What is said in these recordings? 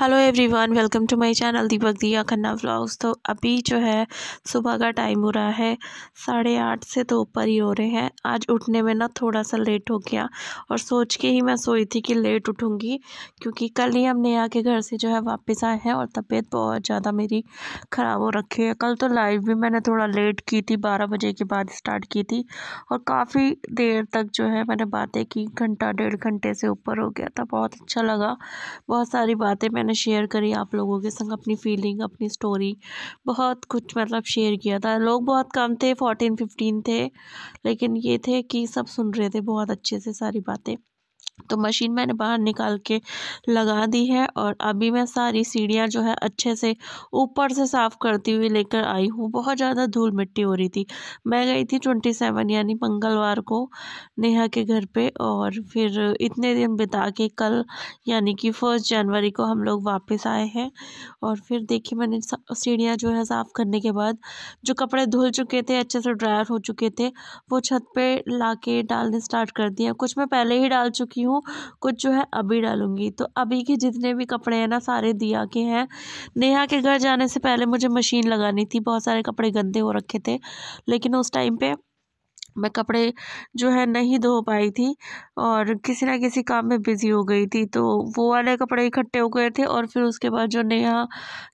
hello everyone welcome to my channel Deepak Diya Khanna vlogs तो अभी जो है सुबह का टाइम हो रहा है साढ़े आठ से तो ऊपर ही हो रहे हैं आज उठने में ना थोड़ा सा लेट हो गया और सोच के ही मैं सोई थी कि लेट उठूँगी क्योंकि कल ही हम नया के घर से जो है वापस आए हैं और तबीयत बहुत ज़्यादा मेरी ख़राब हो रखी है कल तो लाइव भी मैंने थोड़ा लेट की थी बारह बजे के बाद स्टार्ट की थी और काफ़ी देर तक जो है मैंने बातें की घंटा डेढ़ घंटे से ऊपर हो गया था बहुत अच्छा लगा बहुत सारी बातें मैंने मैंने शेयर करी आप लोगों के संग अपनी फीलिंग अपनी स्टोरी बहुत कुछ मतलब शेयर किया था लोग बहुत कम थे फोर्टीन फिफ्टीन थे लेकिन ये थे कि सब सुन रहे थे बहुत अच्छे से सारी बातें तो मशीन मैंने बाहर निकाल के लगा दी है और अभी मैं सारी सीढ़ियाँ जो है अच्छे से ऊपर से साफ़ करती हुई लेकर आई हूँ बहुत ज़्यादा धूल मिट्टी हो रही थी मैं गई थी ट्वेंटी सेवन यानी मंगलवार को नेहा के घर पे और फिर इतने दिन बिता के कल यानी कि फ़र्स्ट जनवरी को हम लोग वापस आए हैं और फिर देखिए मैंने सीढ़ियाँ जो है साफ़ करने के बाद जो कपड़े धुल चुके थे अच्छे से ड्रायर हो चुके थे वो छत पर ला के डालने स्टार्ट कर दिया कुछ मैं पहले ही डाल चुकी हूँ हूँ कुछ जो है अभी डालूंगी तो अभी के जितने भी कपड़े हैं ना सारे दिया के हैं नेहा के घर जाने से पहले मुझे मशीन लगानी थी बहुत सारे कपड़े गंदे हो रखे थे लेकिन उस टाइम पे मैं कपड़े जो है नहीं धो पाई थी और किसी ना किसी काम में बिज़ी हो गई थी तो वो वाले कपड़े इकट्ठे हो गए थे और फिर उसके बाद जो नेहा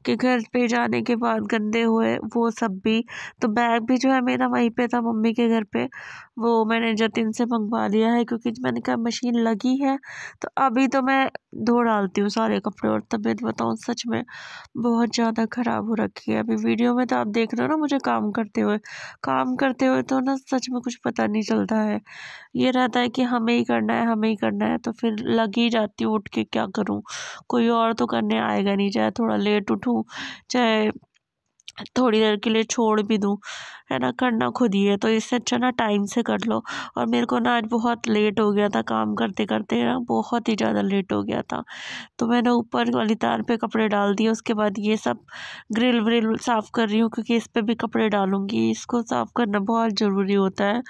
के घर पे जाने के बाद गंदे हुए वो सब भी तो बैग भी जो है मेरा वहीं पे था मम्मी के घर पे वो मैंने जतिन से मंगवा लिया है क्योंकि मैंने कहा मशीन लगी है तो अभी तो मैं धो डालती हूँ सारे कपड़े और तबीयत बताऊँ सच में बहुत ज़्यादा ख़राब हो रखी है अभी वीडियो में तो आप देख रहे हो ना मुझे काम करते हुए काम करते हुए तो ना सच में कुछ पता नहीं चलता है ये रहता है कि हमें ही करना है हमें ही करना है तो फिर लग ही जाती हूँ उठ के क्या करूँ कोई और तो करने आएगा नहीं चाहे थोड़ा लेट उठूँ चाहे थोड़ी देर के लिए छोड़ भी दूँ है ना करना खुद ही है तो इससे अच्छा ना टाइम से कर लो और मेरे को ना आज बहुत लेट हो गया था काम करते करते ना बहुत ही ज़्यादा लेट हो गया था तो मैंने ऊपर वाली तार पे कपड़े डाल दिए उसके बाद ये सब ग्रिल व्रिल साफ़ कर रही हूँ क्योंकि इस पर भी कपड़े डालूँगी इसको साफ़ करना बहुत ज़रूरी होता है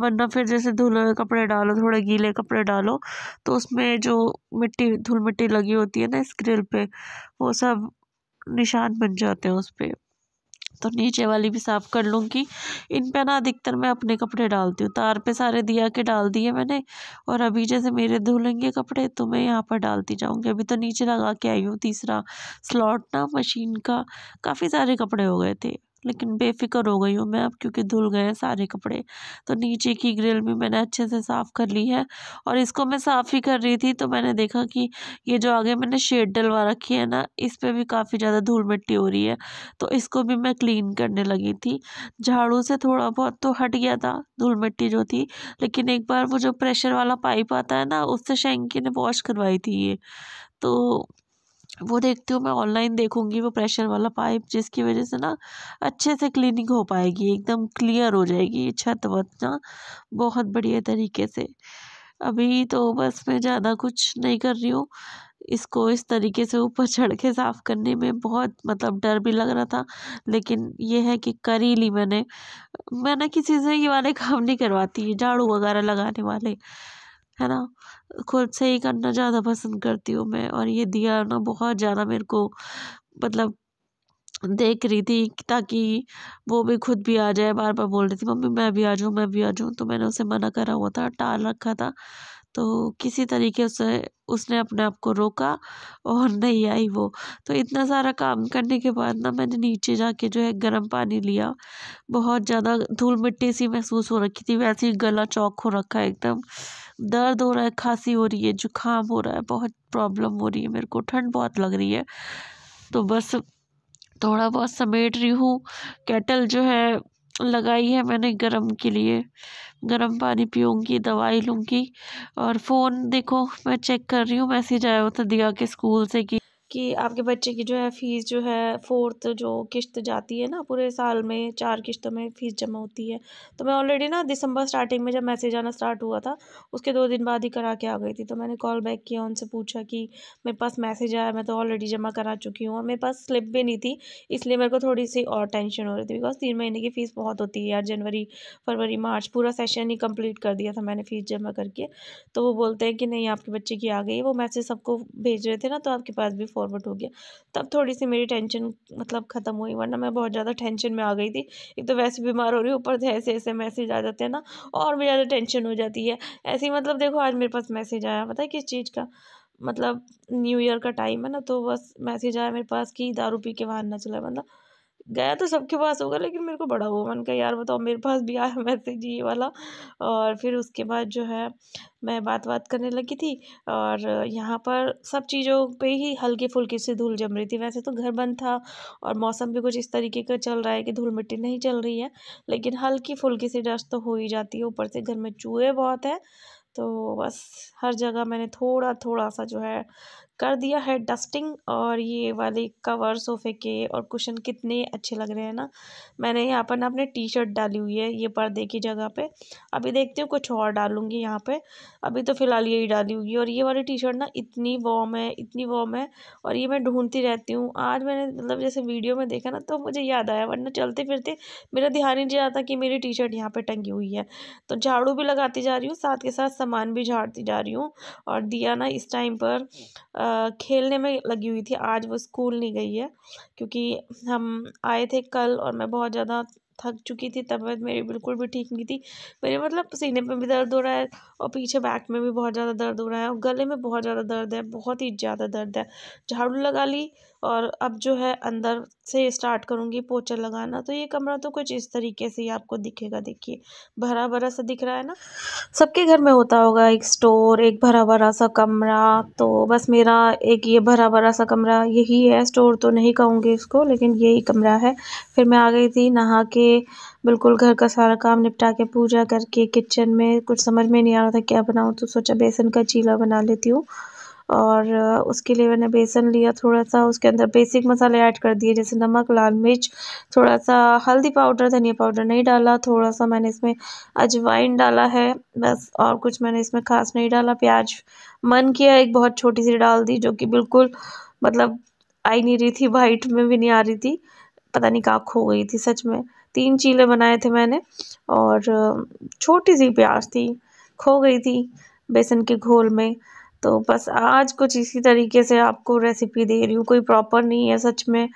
वरना फिर जैसे धुले हुए कपड़े डालो थोड़े गीले कपड़े डालो तो उसमें जो मिट्टी धुल मिट्टी लगी होती है ना इस ग्रिल पर वो सब निशान बन जाते हैं उस पर तो नीचे वाली भी साफ़ कर लूँगी इन पर ना अधिकतर मैं अपने कपड़े डालती हूँ तार पे सारे दिया के डाल दिए मैंने और अभी जैसे मेरे धुलेंगे कपड़े तो मैं यहाँ पर डालती जाऊँगी अभी तो नीचे लगा के आई हूँ तीसरा स्लॉट ना मशीन का काफ़ी सारे कपड़े हो गए थे लेकिन बेफ़िक्र हो गई हूँ मैं अब क्योंकि धुल गए हैं सारे कपड़े तो नीचे की ग्रिल भी मैंने अच्छे से साफ़ कर ली है और इसको मैं साफ़ ही कर रही थी तो मैंने देखा कि ये जो आगे मैंने शेड डलवा रखी है ना इस पर भी काफ़ी ज़्यादा धूल मिट्टी हो रही है तो इसको भी मैं क्लीन करने लगी थी झाड़ू से थोड़ा बहुत तो हट गया था धूल मिट्टी जो थी लेकिन एक बार वो जो प्रेशर वाला पाइप आता है ना उससे शेंकी ने वॉश करवाई थी ये तो वो देखती हूँ मैं ऑनलाइन देखूँगी वो प्रेशर वाला पाइप जिसकी वजह से ना अच्छे से क्लीनिंग हो पाएगी एकदम क्लियर हो जाएगी छत वत ना बहुत बढ़िया तरीके से अभी तो बस मैं ज़्यादा कुछ नहीं कर रही हूँ इसको इस तरीके से ऊपर चढ़ के साफ़ करने में बहुत मतलब डर भी लग रहा था लेकिन ये है कि कर ही ली मैंने मैं ना किसी से ये वाले काम नहीं करवाती झाड़ू वगैरह लगाने वाले है ना खुद से ही करना ज़्यादा पसंद करती हूँ मैं और ये दिया ना बहुत ज़्यादा मेरे को मतलब देख रही थी ताकि वो भी खुद भी आ जाए बार बार बोल रही थी मम्मी मैं भी आ जाऊँ मैं भी आ जाऊँ तो मैंने उसे मना करा हुआ था टाल रखा था तो किसी तरीके से उसने अपने आप को रोका और नहीं आई वो तो इतना सारा काम करने के बाद ना मैंने नीचे जाके जो है गर्म पानी लिया बहुत ज़्यादा धूल मिट्टी सी महसूस हो रखी थी वैसे ही गला चौक हो रखा है एकदम दर्द हो रहा है खांसी हो रही है जुकाम हो रहा है बहुत प्रॉब्लम हो रही है मेरे को ठंड बहुत लग रही है तो बस थोड़ा बहुत समेट रही हूँ केटल जो है लगाई है मैंने गर्म के लिए गर्म पानी पीऊँगी दवाई लूँगी और फ़ोन देखो मैं चेक कर रही हूँ मैसेज आया हुआ था दिया के स्कूल से कि कि आपके बच्चे की जो है फ़ीस जो है फोर्थ जो किस्त जाती है ना पूरे साल में चार किश्तों में फ़ीस जमा होती है तो मैं ऑलरेडी ना दिसंबर स्टार्टिंग में जब मैसेज आना स्टार्ट हुआ था उसके दो दिन बाद ही करा के आ गई थी तो मैंने कॉल बैक किया उनसे पूछा कि मेरे पास मैसेज आया मैं तो ऑलरेडी जमा करा चुकी हूँ और मेरे पास स्लिप भी नहीं थी इसलिए मेरे को थोड़ी सी और टेंशन हो रही थी बिकॉज तीन महीने की फ़ीस बहुत होती है यार जनवरी फरवरी मार्च पूरा सेशन ही कम्प्लीट कर दिया था मैंने फ़ीस जमा करके तो वो बोलते हैं कि नहीं आपके बच्चे की आ गई वो मैसेज सबको भेज रहे थे ना तो आपके पास भी फॉरवर्ड हो गया तब थोड़ी सी मेरी टेंशन मतलब ख़त्म हुई वरना मैं बहुत ज़्यादा टेंशन में आ गई थी एक तो वैसे बीमार हो रही ऊपर से ऐसे ऐसे मैसेज आ जाते हैं ना और भी ज़्यादा टेंशन हो जाती है ऐसे ही मतलब देखो आज मेरे पास मैसेज आया पता है किस चीज़ का मतलब न्यू ईयर का टाइम है ना तो बस मैसेज आया मेरे पास कि दारू पी के बाहर ना चला मतलब गया तो सबके पास होगा लेकिन मेरे को बड़ा हुआ मन का यार बताओ मेरे पास भी आया मैसेज ये वाला और फिर उसके बाद जो है मैं बात बात करने लगी थी और यहाँ पर सब चीज़ों पे ही हल्के फुल्के से धूल जम रही थी वैसे तो घर बंद था और मौसम भी कुछ इस तरीके का चल रहा है कि धूल मिट्टी नहीं चल रही है लेकिन हल्की फुल्की सी डस्ट तो हो ही जाती है ऊपर से घर में चूहे बहुत हैं तो बस हर जगह मैंने थोड़ा थोड़ा सा जो है कर दिया है डस्टिंग और ये वाले कवर सोफे के और कुशन कितने अच्छे लग रहे हैं ना मैंने यहाँ पर ना अपने टी शर्ट डाली हुई है ये पर्दे की जगह पे अभी देखती हूँ कुछ और डालूंगी यहाँ पे अभी तो फ़िलहाल यही डाली हुई है और ये वाली टी शर्ट ना इतनी वॉम है इतनी वॉम है और ये मैं ढूंढती रहती हूँ आज मैंने मतलब जैसे वीडियो में देखा ना तो मुझे याद आया वरना चलते फिरते मेरा ध्यान ही नहीं जाता कि मेरी टी शर्ट यहाँ पर टंगी हुई है तो झाड़ू भी लगाती जा रही हूँ साथ के साथ सामान भी झाड़ती जा रही हूँ और दिया ना इस टाइम पर आ, खेलने में लगी हुई थी आज वो स्कूल नहीं गई है क्योंकि हम आए थे कल और मैं बहुत ज़्यादा थक चुकी थी तबीयत मेरी बिल्कुल भी ठीक नहीं थी मेरे मतलब सीने में भी दर्द हो रहा है और पीछे बैक में भी बहुत ज़्यादा दर्द हो रहा है और गले में बहुत ज़्यादा दर्द है बहुत ही ज़्यादा दर्द है झाड़ू लगा ली और अब जो है अंदर से स्टार्ट करूँगी पोचर लगाना तो ये कमरा तो कुछ इस तरीके से ही आपको दिखेगा देखिए भरा भरा सा दिख रहा है ना सबके घर में होता होगा एक स्टोर एक भरा भरा सा कमरा तो बस मेरा एक ये भरा भरा सा कमरा यही है स्टोर तो नहीं कहूँगी इसको लेकिन यही कमरा है फिर मैं आ गई थी नहा के बिल्कुल घर का सारा काम निपटा के पूजा करके किचन में कुछ समझ में नहीं आ रहा था क्या बनाऊँ तो सोचा बेसन का चीला बना लेती हूँ और उसके लिए मैंने बेसन लिया थोड़ा सा उसके अंदर बेसिक मसाले ऐड कर दिए जैसे नमक लाल मिर्च थोड़ा सा हल्दी पाउडर धनिया पाउडर नहीं डाला थोड़ा सा मैंने इसमें अजवाइन डाला है बस और कुछ मैंने इसमें खास नहीं डाला प्याज मन किया एक बहुत छोटी सी डाल दी जो कि बिल्कुल मतलब आई नहीं रही थी वाइट में भी नहीं आ रही थी पता नहीं काक खो गई थी सच में तीन चीले बनाए थे मैंने और छोटी सी प्याज थी खो गई थी बेसन के घोल में तो बस आज कुछ इसी तरीके से आपको रेसिपी दे रही हूँ कोई प्रॉपर नहीं है सच में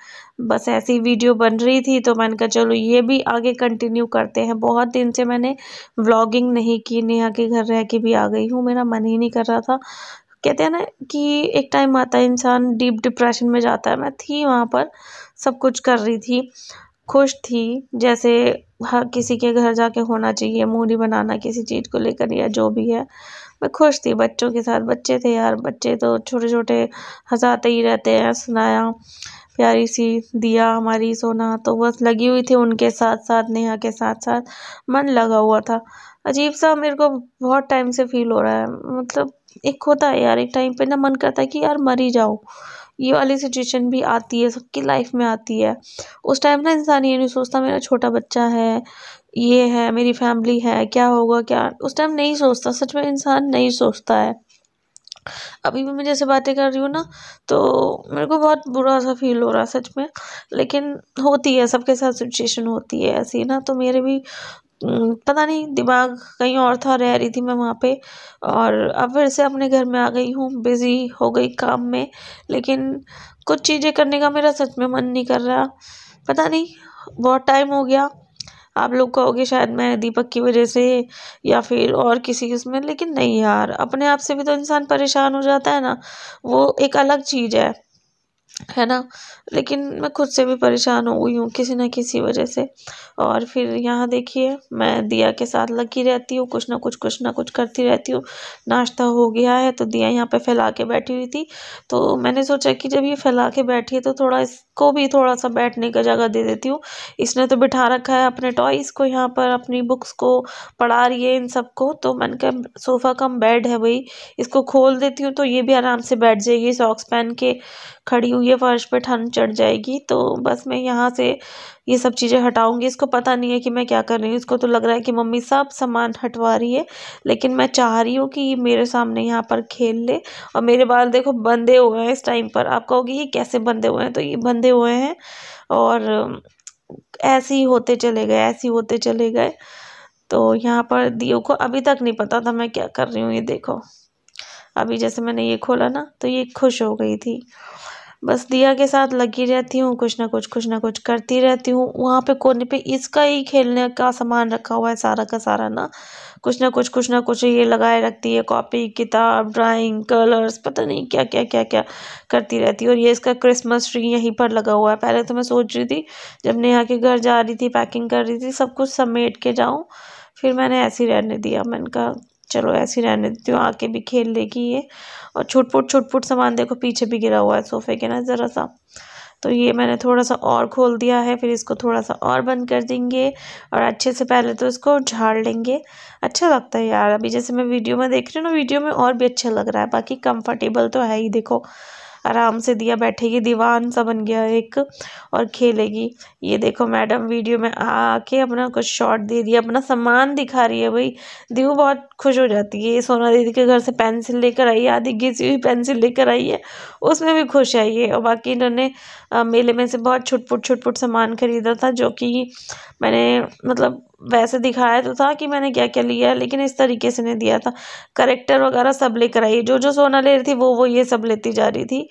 बस ऐसी वीडियो बन रही थी तो मैंने कहा चलो ये भी आगे कंटिन्यू करते हैं बहुत दिन से मैंने व्लॉगिंग नहीं की नेहा के घर रह के भी आ गई हूँ मेरा मन ही नहीं कर रहा था कहते हैं ना कि एक टाइम आता है इंसान डीप डिप्रेशन में जाता है मैं थी वहाँ पर सब कुछ कर रही थी खुश थी जैसे हर किसी के घर जाके होना चाहिए मूरी बनाना किसी चीज़ को लेकर या जो भी है मैं खुश थी बच्चों के साथ बच्चे थे यार बच्चे तो छोटे छोटे हंसाते ही रहते हैं सुनाया प्यारी सी दिया हमारी सोना तो बस लगी हुई थी उनके साथ साथ नेहा के साथ साथ मन लगा हुआ था अजीब सा मेरे को बहुत टाइम से फील हो रहा है मतलब एक होता है यार एक टाइम पे ना मन करता है कि यार मर ही जाओ ये वाली सिचुएशन भी आती है सबकी लाइफ में आती है उस टाइम ना इंसान ये नहीं सोचता मेरा छोटा बच्चा है ये है मेरी फैमिली है क्या होगा क्या उस टाइम नहीं सोचता सच में इंसान नहीं सोचता है अभी भी मैं जैसे बातें कर रही हूँ ना तो मेरे को बहुत बुरा सा फील हो रहा है सच में लेकिन होती है सबके साथ सिचुएशन होती है ऐसी ना तो मेरे भी पता नहीं दिमाग कहीं और था रह रही थी मैं वहाँ पे और अब फिर से अपने घर में आ गई हूँ बिज़ी हो गई काम में लेकिन कुछ चीज़ें करने का मेरा सच में मन नहीं कर रहा पता नहीं बहुत टाइम हो गया आप लोग कहोगे शायद मैं दीपक की वजह से या फिर और किसी उसमें लेकिन नहीं यार अपने आप से भी तो इंसान परेशान हो जाता है ना वो एक अलग चीज़ है है ना लेकिन मैं खुद से भी परेशान हो गई हूँ किसी ना किसी वजह से और फिर यहाँ देखिए मैं दिया के साथ लगी रहती हूँ कुछ ना कुछ कुछ ना कुछ करती रहती हूँ नाश्ता हो गया है तो दिया यहाँ पे फैला के बैठी हुई थी तो मैंने सोचा कि जब ये फैला के बैठी है तो थोड़ा इस को भी थोड़ा सा बैठने का जगह दे देती हूँ इसने तो बिठा रखा है अपने टॉयज़ को यहाँ पर अपनी बुक्स को पढ़ा रही है इन सबको तो मैंने कहा सोफ़ा कम बेड है भाई इसको खोल देती हूँ तो ये भी आराम से बैठ जाएगी सॉक्स पहन के खड़ी हुई है फर्श पर ठंड चढ़ जाएगी तो बस मैं यहाँ से ये सब चीज़ें हटाऊंगी इसको पता नहीं है कि मैं क्या कर रही हूँ इसको तो लग रहा है कि मम्मी सब सामान हटवा रही है लेकिन मैं चाह रही हूँ कि ये मेरे सामने यहाँ पर खेल ले और मेरे बाल देखो बंधे हुए हैं इस टाइम पर आप कहोगे ये कैसे बंधे हुए हैं तो ये बंधे हुए हैं और ऐसे ही होते चले गए ऐसे ही होते चले गए तो यहाँ पर दियो को अभी तक नहीं पता था मैं क्या कर रही हूँ ये देखो अभी जैसे मैंने ये खोला ना तो ये खुश हो गई थी बस दिया के साथ लगी रहती हूँ कुछ ना कुछ कुछ ना कुछ करती रहती हूँ वहाँ पे कोने पे इसका ही खेलने का सामान रखा हुआ है सारा का सारा ना कुछ ना कुछ कुछ ना कुछ ये लगाए रखती है कॉपी किताब ड्राइंग कलर्स पता नहीं क्या क्या क्या क्या करती रहती है और ये इसका क्रिसमस ट्री यहीं पर लगा हुआ है पहले तो मैं सोच रही थी जब नेहा के घर जा रही थी पैकिंग कर रही थी सब कुछ समेट के जाऊँ फिर मैंने ऐसे ही रहने दिया मैंने कहा चलो ऐसी रहने देती हूँ आके भी खेल लेगी ये और छुटपुट छुटपुट सामान देखो पीछे भी गिरा हुआ है सोफ़े के ना ज़रा सा तो ये मैंने थोड़ा सा और खोल दिया है फिर इसको थोड़ा सा और बंद कर देंगे और अच्छे से पहले तो इसको झाड़ लेंगे अच्छा लगता है यार अभी जैसे मैं वीडियो में देख रही हूँ ना वीडियो में और भी अच्छा लग रहा है बाकी कंफर्टेबल तो है ही देखो आराम से दिया बैठेगी दीवान सा बन गया एक और खेलेगी ये देखो मैडम वीडियो में आके अपना कुछ शॉट दे दिया अपना सामान दिखा रही है भाई दीव बहुत खुश हो जाती है ये सोना दीदी के घर से पेंसिल लेकर आई है आधी घिसी हुई पेंसिल लेकर आई है उसमें भी खुश है ये और बाकी इन्होंने मेले में से बहुत छुटपुट छुटपुट सामान ख़रीदा था जो कि मैंने मतलब वैसे दिखाया तो था कि मैंने क्या क्या लिया है लेकिन इस तरीके से नहीं दिया था करेक्टर वगैरह सब लेकर आई जो जो सोना ले रही थी वो वो ये सब लेती जा रही थी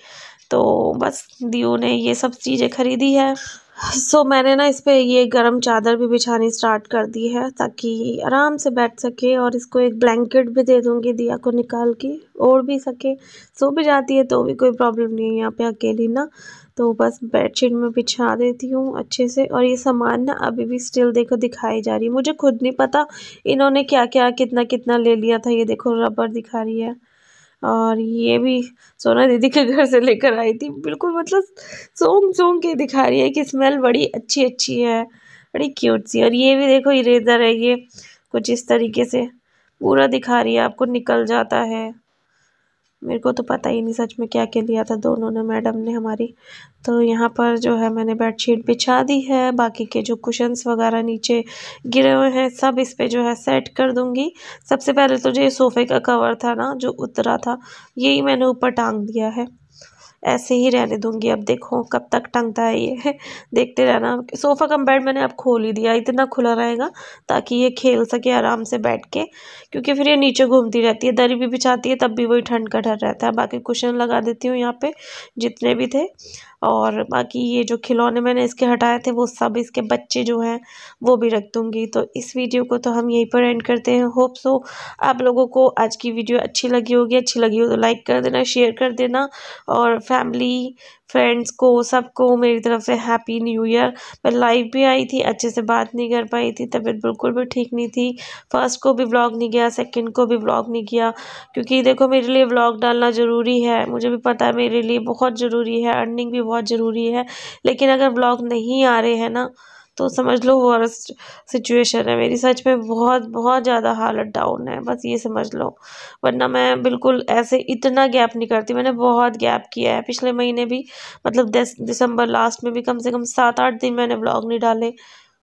तो बस दियो ने ये सब चीज़ें खरीदी है सो so, मैंने ना इस पर ये गर्म चादर भी बिछानी स्टार्ट कर दी है ताकि आराम से बैठ सके और इसको एक ब्लैंकेट भी दे दूँगी दिया को निकाल के ओढ़ भी सके सो भी जाती है तो भी कोई प्रॉब्लम नहीं है यहाँ पे अकेली ना तो बस बेडशीट में बिछा देती हूँ अच्छे से और ये सामान ना अभी भी स्टिल देखो दिखाई जा रही है मुझे खुद नहीं पता इन्होंने क्या क्या कितना कितना ले लिया था ये देखो रबर दिखा रही है और ये भी सोना दीदी के घर से लेकर आई थी बिल्कुल मतलब सोंग सोंग के दिखा रही है कि स्मेल बड़ी अच्छी अच्छी है बड़ी क्यूट सी और ये भी देखो इरेजर है ये कुछ इस तरीके से पूरा दिखा रही है आपको निकल जाता है मेरे को तो पता ही नहीं सच में क्या क्या लिया था दोनों ने मैडम ने हमारी तो यहाँ पर जो है मैंने बेडशीट बिछा दी है बाकी के जो कुशंस वगैरह नीचे गिरे हुए हैं सब इस पर जो है सेट कर दूँगी सबसे पहले तो जो ये सोफ़े का कवर था ना जो उतरा था यही मैंने ऊपर टांग दिया है ऐसे ही रहने दूंगी अब देखो कब तक टंगता है ये देखते रहना सोफ़ा कम बेड मैंने अब खोल ही दिया इतना खुला रहेगा ताकि ये खेल सके आराम से बैठ के क्योंकि फिर ये नीचे घूमती रहती है दरी भी बिछाती है तब भी वही ठंड का डर रहता है बाकी कुशन लगा देती हूँ यहाँ पर जितने भी थे और बाकी ये जो खिलौने मैंने इसके हटाए थे वो सब इसके बच्चे जो हैं वो भी रख दूँगी तो इस वीडियो को तो हम यहीं पर एंड करते हैं होप सो आप लोगों को आज की वीडियो अच्छी लगी होगी अच्छी लगी हो तो लाइक कर देना शेयर कर देना और फैमिली फ्रेंड्स को सबको मेरी तरफ से हैप्पी न्यू ईयर मैं लाइव भी आई थी अच्छे से बात नहीं कर पाई थी तबीयत बिल्कुल भी ठीक नहीं थी फर्स्ट को भी ब्लॉग नहीं किया सेकंड को भी ब्लॉग नहीं किया क्योंकि देखो मेरे लिए ब्लॉग डालना ज़रूरी है मुझे भी पता है मेरे लिए बहुत ज़रूरी है अर्निंग भी बहुत ज़रूरी है लेकिन अगर ब्लॉग नहीं आ रहे हैं ना तो समझ लो वर्स्ट सिचुएशन है मेरी सच में बहुत बहुत ज़्यादा हालत डाउन है बस ये समझ लो वरना मैं बिल्कुल ऐसे इतना गैप नहीं करती मैंने बहुत गैप किया है पिछले महीने भी मतलब दिसंबर लास्ट में भी कम से कम सात आठ दिन मैंने ब्लॉग नहीं डाले